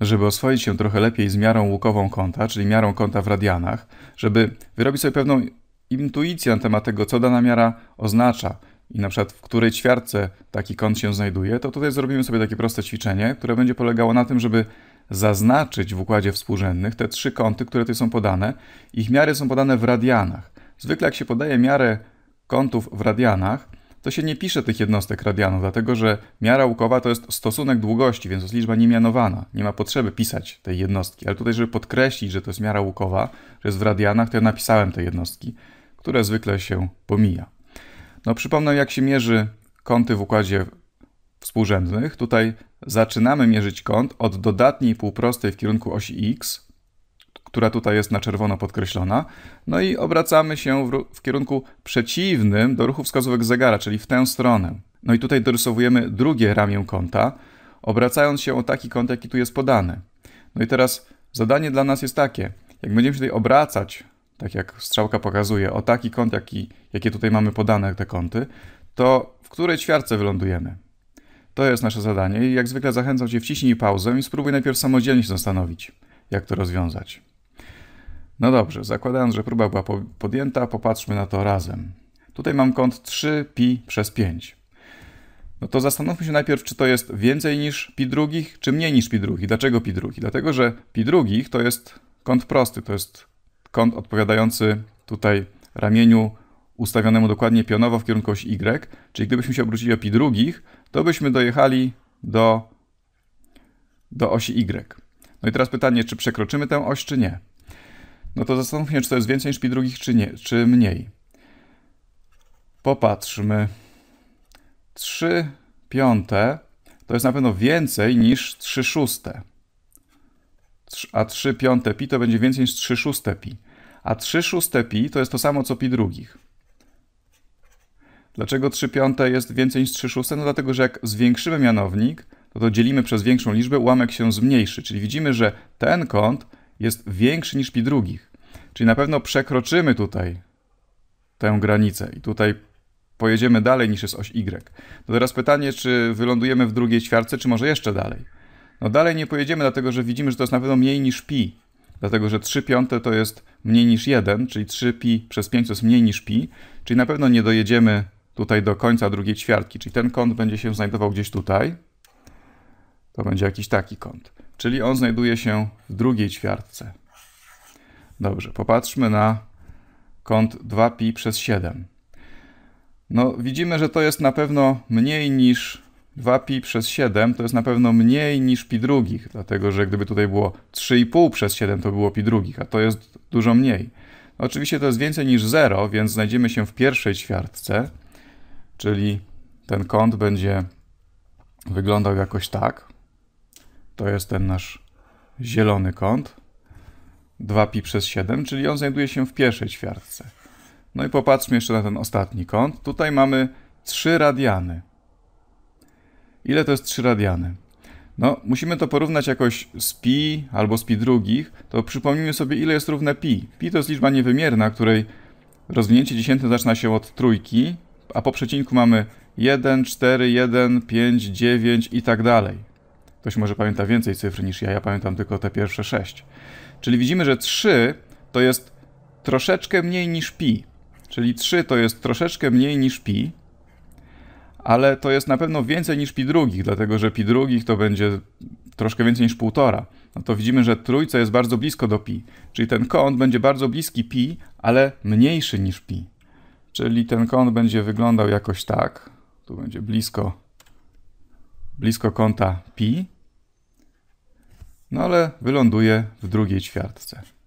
żeby oswoić się trochę lepiej z miarą łukową kąta, czyli miarą kąta w radianach, żeby wyrobić sobie pewną intuicję na temat tego, co dana miara oznacza i na przykład w której ćwiartce taki kąt się znajduje, to tutaj zrobimy sobie takie proste ćwiczenie, które będzie polegało na tym, żeby zaznaczyć w układzie współrzędnych te trzy kąty, które tutaj są podane. Ich miary są podane w radianach. Zwykle jak się podaje miarę kątów w radianach, to się nie pisze tych jednostek radianu, dlatego że miara łukowa to jest stosunek długości, więc to jest liczba niemianowana. Nie ma potrzeby pisać tej jednostki. Ale tutaj, żeby podkreślić, że to jest miara łukowa, że jest w radianach, to ja napisałem te jednostki, które zwykle się pomija. No przypomnę, jak się mierzy kąty w układzie współrzędnych. Tutaj zaczynamy mierzyć kąt od dodatniej półprostej w kierunku osi x, która tutaj jest na czerwono podkreślona. No i obracamy się w, w kierunku przeciwnym do ruchu wskazówek zegara, czyli w tę stronę. No i tutaj dorysowujemy drugie ramię kąta, obracając się o taki kąt, jaki tu jest podany. No i teraz zadanie dla nas jest takie. Jak będziemy się tutaj obracać, tak jak strzałka pokazuje, o taki kąt, jaki, jakie tutaj mamy podane te kąty, to w której ćwiartce wylądujemy? To jest nasze zadanie i jak zwykle zachęcam Cię wciśnij pauzę i spróbuj najpierw samodzielnie się zastanowić, jak to rozwiązać. No dobrze, zakładając, że próba była podjęta, popatrzmy na to razem. Tutaj mam kąt 3pi przez 5. No to zastanówmy się najpierw, czy to jest więcej niż pi drugich, czy mniej niż pi drugich. Dlaczego pi drugich? Dlatego, że pi drugich to jest kąt prosty, to jest kąt odpowiadający tutaj ramieniu ustawionemu dokładnie pionowo w kierunku osi y, czyli gdybyśmy się obrócili o pi drugich, to byśmy dojechali do, do osi y. No i teraz pytanie, czy przekroczymy tę oś, czy nie? no to zastanów się, czy to jest więcej niż pi drugich, czy, nie, czy mniej. Popatrzmy. 3 piąte to jest na pewno więcej niż 3 szóste. A 3 piąte pi to będzie więcej niż 3 szóste pi. A 3 szóste pi to jest to samo co pi drugich. Dlaczego 3 piąte jest więcej niż 3 szóste? No dlatego, że jak zwiększymy mianownik, to no to dzielimy przez większą liczbę, ułamek się zmniejszy. Czyli widzimy, że ten kąt jest większy niż pi drugich. Czyli na pewno przekroczymy tutaj tę granicę i tutaj pojedziemy dalej niż jest oś Y. To teraz pytanie, czy wylądujemy w drugiej ćwiartce, czy może jeszcze dalej? No dalej nie pojedziemy, dlatego że widzimy, że to jest na pewno mniej niż pi. Dlatego, że 3 piąte to jest mniej niż 1, czyli 3 pi przez 5 to jest mniej niż pi, czyli na pewno nie dojedziemy tutaj do końca drugiej ćwiartki, czyli ten kąt będzie się znajdował gdzieś tutaj. To będzie jakiś taki kąt. Czyli on znajduje się w drugiej ćwiartce. Dobrze, popatrzmy na kąt 2pi przez 7. No, widzimy, że to jest na pewno mniej niż 2pi przez 7, to jest na pewno mniej niż pi drugich, dlatego że gdyby tutaj było 3,5 przez 7, to było pi drugich, a to jest dużo mniej. No, oczywiście to jest więcej niż 0, więc znajdziemy się w pierwszej ćwiartce, czyli ten kąt będzie wyglądał jakoś tak. To jest ten nasz zielony kąt. 2pi przez 7, czyli on znajduje się w pierwszej ćwiartce. No i popatrzmy jeszcze na ten ostatni kąt. Tutaj mamy 3 radiany. Ile to jest 3 radiany? No, musimy to porównać jakoś z pi albo z pi drugich, to przypomnijmy sobie, ile jest równe pi. Pi to jest liczba niewymierna, której rozwinięcie dziesiętne zaczyna się od trójki, a po przecinku mamy 1, 4, 1, 5, 9 i tak dalej. Ktoś może pamięta więcej cyfr niż ja, ja pamiętam tylko te pierwsze 6. Czyli widzimy, że 3 to jest troszeczkę mniej niż pi. Czyli 3 to jest troszeczkę mniej niż pi, ale to jest na pewno więcej niż pi drugich, dlatego że pi drugich to będzie troszkę więcej niż półtora. No to widzimy, że trójca jest bardzo blisko do pi. Czyli ten kąt będzie bardzo bliski pi, ale mniejszy niż pi. Czyli ten kąt będzie wyglądał jakoś tak. Tu będzie blisko blisko kąta pi, no ale wyląduje w drugiej ćwiartce.